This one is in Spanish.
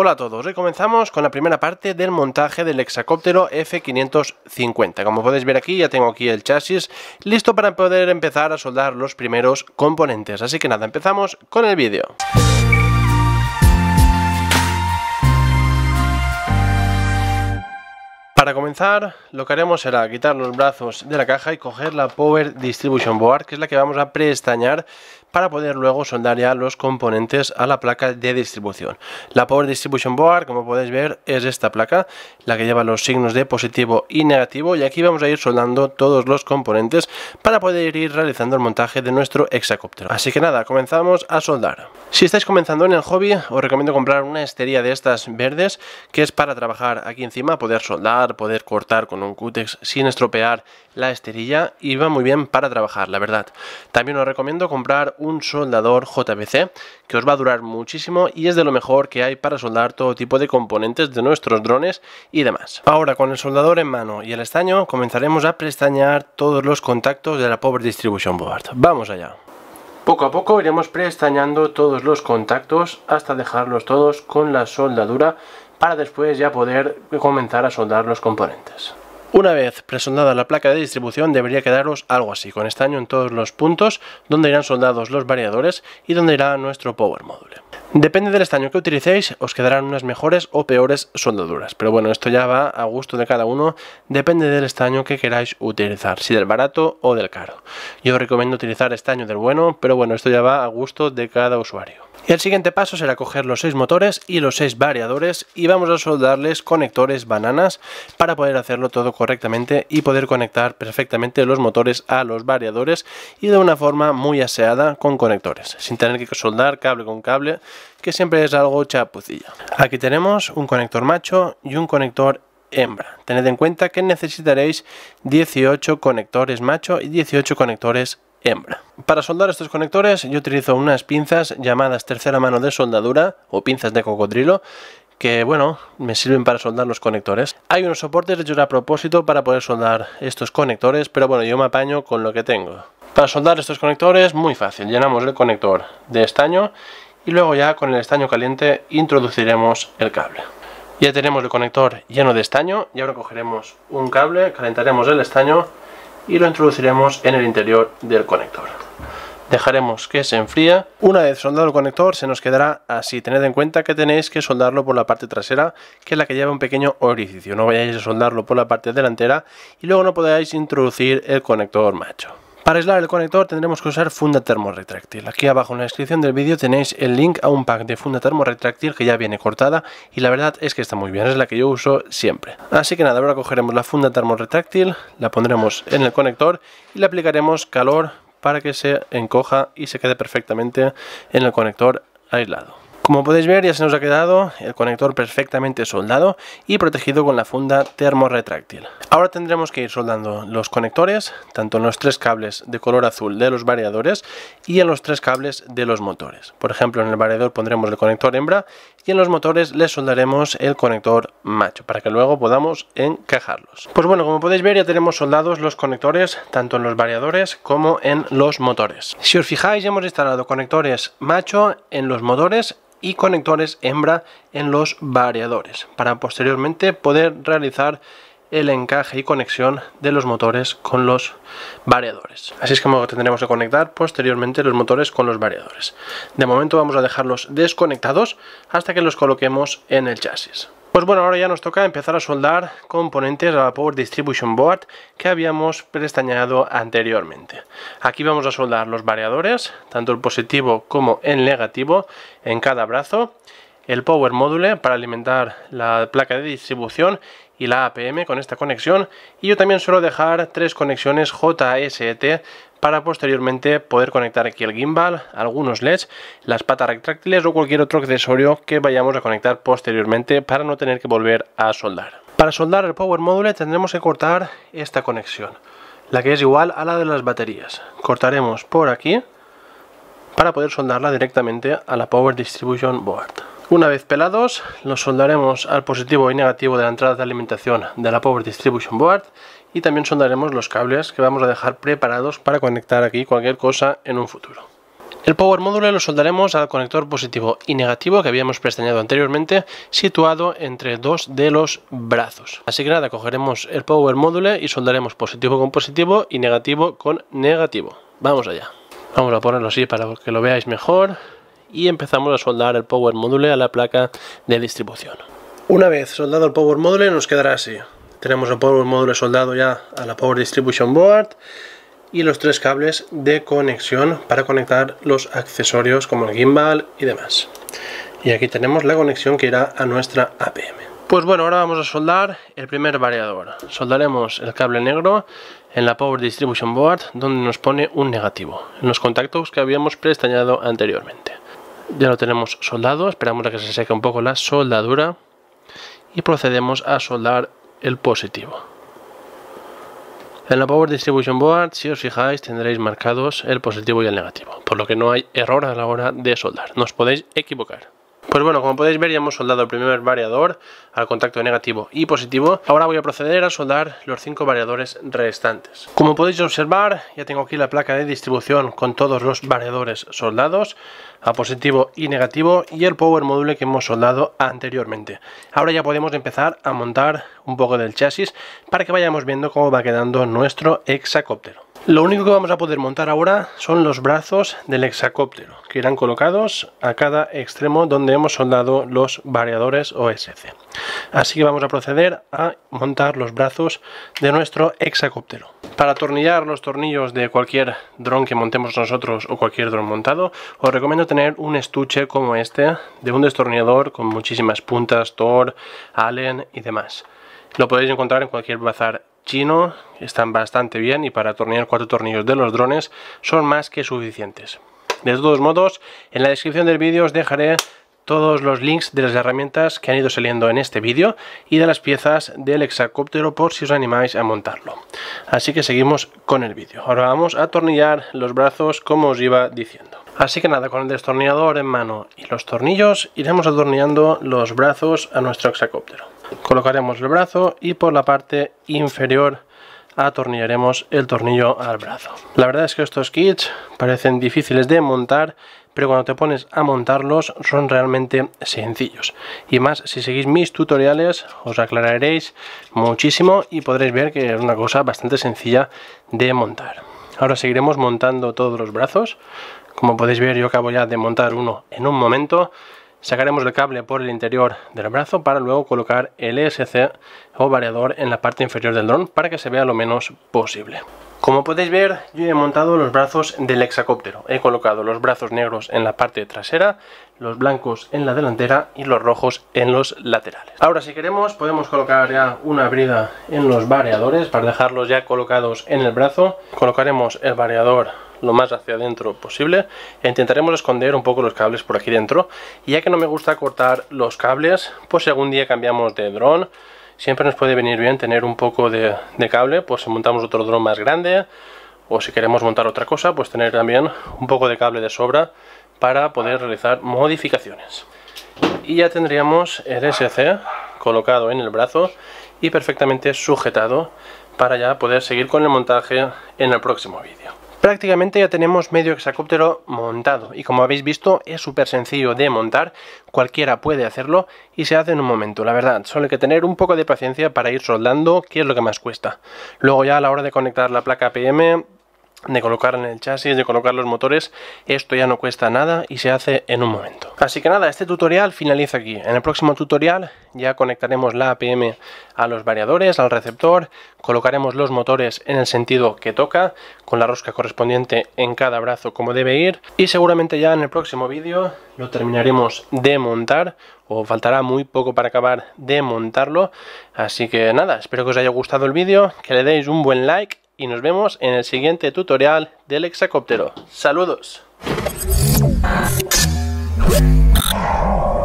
Hola a todos, hoy comenzamos con la primera parte del montaje del hexacóptero F550. Como podéis ver aquí, ya tengo aquí el chasis listo para poder empezar a soldar los primeros componentes. Así que nada, empezamos con el vídeo. Para comenzar, lo que haremos será quitar los brazos de la caja y coger la Power Distribution Board, que es la que vamos a preestañar para poder luego soldar ya los componentes a la placa de distribución. La Power Distribution Board, como podéis ver, es esta placa, la que lleva los signos de positivo y negativo, y aquí vamos a ir soldando todos los componentes para poder ir realizando el montaje de nuestro hexacóptero. Así que nada, comenzamos a soldar. Si estáis comenzando en el hobby, os recomiendo comprar una esterilla de estas verdes, que es para trabajar aquí encima, poder soldar, poder cortar con un cútex sin estropear la esterilla y va muy bien para trabajar, la verdad. También os recomiendo comprar un soldador JBC, que os va a durar muchísimo y es de lo mejor que hay para soldar todo tipo de componentes de nuestros drones y demás. Ahora, con el soldador en mano y el estaño, comenzaremos a prestañar todos los contactos de la Power Distribution Board. Vamos allá. Poco a poco iremos preestañando todos los contactos hasta dejarlos todos con la soldadura para después ya poder comenzar a soldar los componentes. Una vez presondada la placa de distribución debería quedaros algo así, con estaño en todos los puntos, donde irán soldados los variadores y donde irá nuestro power module. Depende del estaño que utilicéis, os quedarán unas mejores o peores soldaduras, pero bueno, esto ya va a gusto de cada uno, depende del estaño que queráis utilizar, si del barato o del caro. Yo recomiendo utilizar estaño del bueno, pero bueno, esto ya va a gusto de cada usuario. Y el siguiente paso será coger los seis motores y los seis variadores y vamos a soldarles conectores bananas para poder hacerlo todo correctamente y poder conectar perfectamente los motores a los variadores y de una forma muy aseada con conectores, sin tener que soldar cable con cable, que siempre es algo chapucilla. Aquí tenemos un conector macho y un conector hembra. Tened en cuenta que necesitaréis 18 conectores macho y 18 conectores hembra. Para soldar estos conectores yo utilizo unas pinzas llamadas tercera mano de soldadura o pinzas de cocodrilo que bueno, me sirven para soldar los conectores. Hay unos soportes hechos a propósito para poder soldar estos conectores, pero bueno, yo me apaño con lo que tengo. Para soldar estos conectores, muy fácil, llenamos el conector de estaño y luego ya con el estaño caliente introduciremos el cable. Ya tenemos el conector lleno de estaño y ahora cogeremos un cable, calentaremos el estaño y lo introduciremos en el interior del conector. Dejaremos que se enfría. Una vez soldado el conector se nos quedará así. Tened en cuenta que tenéis que soldarlo por la parte trasera, que es la que lleva un pequeño orificio. No vayáis a soldarlo por la parte delantera y luego no podáis introducir el conector macho. Para aislar el conector tendremos que usar funda termorretráctil. Aquí abajo en la descripción del vídeo tenéis el link a un pack de funda termorretráctil que ya viene cortada y la verdad es que está muy bien, es la que yo uso siempre. Así que nada, ahora cogeremos la funda termorretráctil, la pondremos en el conector y le aplicaremos calor para que se encoja y se quede perfectamente en el conector aislado. Como podéis ver ya se nos ha quedado el conector perfectamente soldado y protegido con la funda termorretráctil. Ahora tendremos que ir soldando los conectores, tanto en los tres cables de color azul de los variadores y en los tres cables de los motores. Por ejemplo en el variador pondremos el conector hembra y en los motores le soldaremos el conector macho para que luego podamos encajarlos. Pues bueno, como podéis ver ya tenemos soldados los conectores tanto en los variadores como en los motores. Si os fijáis hemos instalado conectores macho en los motores y conectores hembra en los variadores para posteriormente poder realizar el encaje y conexión de los motores con los variadores. Así es como tendremos que conectar posteriormente los motores con los variadores. De momento vamos a dejarlos desconectados hasta que los coloquemos en el chasis. Pues bueno, ahora ya nos toca empezar a soldar componentes a la Power Distribution Board que habíamos prestañado anteriormente. Aquí vamos a soldar los variadores, tanto el positivo como el negativo, en cada brazo, el Power Module para alimentar la placa de distribución y la APM con esta conexión y yo también suelo dejar tres conexiones JST e para posteriormente poder conectar aquí el gimbal, algunos LEDs, las patas retráctiles o cualquier otro accesorio que vayamos a conectar posteriormente para no tener que volver a soldar. Para soldar el Power Module tendremos que cortar esta conexión, la que es igual a la de las baterías. Cortaremos por aquí para poder soldarla directamente a la Power Distribution Board. Una vez pelados, los soldaremos al positivo y negativo de la entrada de alimentación de la Power Distribution Board y también soldaremos los cables que vamos a dejar preparados para conectar aquí cualquier cosa en un futuro. El Power Module lo soldaremos al conector positivo y negativo que habíamos prestañado anteriormente, situado entre dos de los brazos. Así que nada, cogeremos el Power Module y soldaremos positivo con positivo y negativo con negativo. Vamos allá. Vamos a ponerlo así para que lo veáis mejor y empezamos a soldar el Power Module a la placa de distribución. Una vez soldado el Power Module nos quedará así. Tenemos el Power Module soldado ya a la Power Distribution Board y los tres cables de conexión para conectar los accesorios como el gimbal y demás. Y aquí tenemos la conexión que irá a nuestra APM. Pues bueno, ahora vamos a soldar el primer variador. Soldaremos el cable negro en la Power Distribution Board donde nos pone un negativo, en los contactos que habíamos preestañado anteriormente. Ya lo tenemos soldado, esperamos a que se seque un poco la soldadura y procedemos a soldar el positivo. En la Power Distribution Board, si os fijáis, tendréis marcados el positivo y el negativo, por lo que no hay error a la hora de soldar, nos podéis equivocar. Pues bueno, como podéis ver ya hemos soldado el primer variador al contacto negativo y positivo. Ahora voy a proceder a soldar los cinco variadores restantes. Como podéis observar, ya tengo aquí la placa de distribución con todos los variadores soldados a positivo y negativo y el power module que hemos soldado anteriormente. Ahora ya podemos empezar a montar un poco del chasis para que vayamos viendo cómo va quedando nuestro hexacóptero. Lo único que vamos a poder montar ahora son los brazos del hexacóptero, que irán colocados a cada extremo donde hemos soldado los variadores OSC. Así que vamos a proceder a montar los brazos de nuestro hexacóptero. Para atornillar los tornillos de cualquier dron que montemos nosotros o cualquier dron montado, os recomiendo tener un estuche como este, de un destornillador con muchísimas puntas, Thor, Allen y demás. Lo podéis encontrar en cualquier bazar chino están bastante bien y para atornillar cuatro tornillos de los drones son más que suficientes. De todos modos, en la descripción del vídeo os dejaré todos los links de las herramientas que han ido saliendo en este vídeo y de las piezas del hexacóptero por si os animáis a montarlo. Así que seguimos con el vídeo. Ahora vamos a atornillar los brazos como os iba diciendo. Así que nada, con el destornillador en mano y los tornillos iremos atornillando los brazos a nuestro hexacóptero colocaremos el brazo y por la parte inferior atornillaremos el tornillo al brazo. La verdad es que estos kits parecen difíciles de montar, pero cuando te pones a montarlos son realmente sencillos. Y más, si seguís mis tutoriales os aclararéis muchísimo y podréis ver que es una cosa bastante sencilla de montar. Ahora seguiremos montando todos los brazos. Como podéis ver yo acabo ya de montar uno en un momento Sacaremos el cable por el interior del brazo para luego colocar el ESC o variador en la parte inferior del dron para que se vea lo menos posible. Como podéis ver, yo he montado los brazos del hexacóptero. He colocado los brazos negros en la parte trasera, los blancos en la delantera y los rojos en los laterales. Ahora si queremos podemos colocar ya una brida en los variadores para dejarlos ya colocados en el brazo. Colocaremos el variador lo más hacia adentro posible intentaremos esconder un poco los cables por aquí dentro y ya que no me gusta cortar los cables pues si algún día cambiamos de dron siempre nos puede venir bien tener un poco de, cable pues si montamos otro dron más grande o si queremos montar otra cosa pues tener también un poco de cable de sobra para poder realizar modificaciones y ya tendríamos el SC colocado en el brazo y perfectamente sujetado para ya poder seguir con el montaje en el próximo vídeo prácticamente ya tenemos medio hexacóptero montado y como habéis visto es súper sencillo de montar, cualquiera puede hacerlo y se hace en un momento, la verdad, solo hay que tener un poco de paciencia para ir soldando, que es lo que más cuesta. Luego ya a la hora de conectar la placa PM de colocar en el chasis, de colocar los motores, esto ya no cuesta nada y se hace en un momento. Así que nada, este tutorial finaliza aquí. En el próximo tutorial ya conectaremos la APM a los variadores, al receptor, colocaremos los motores en el sentido que toca, con la rosca correspondiente en cada brazo como debe ir, y seguramente ya en el próximo vídeo lo terminaremos de montar, o faltará muy poco para acabar de montarlo. Así que nada, espero que os haya gustado el vídeo, que le deis un buen like, y nos vemos en el siguiente tutorial del hexacóptero. ¡Saludos! Música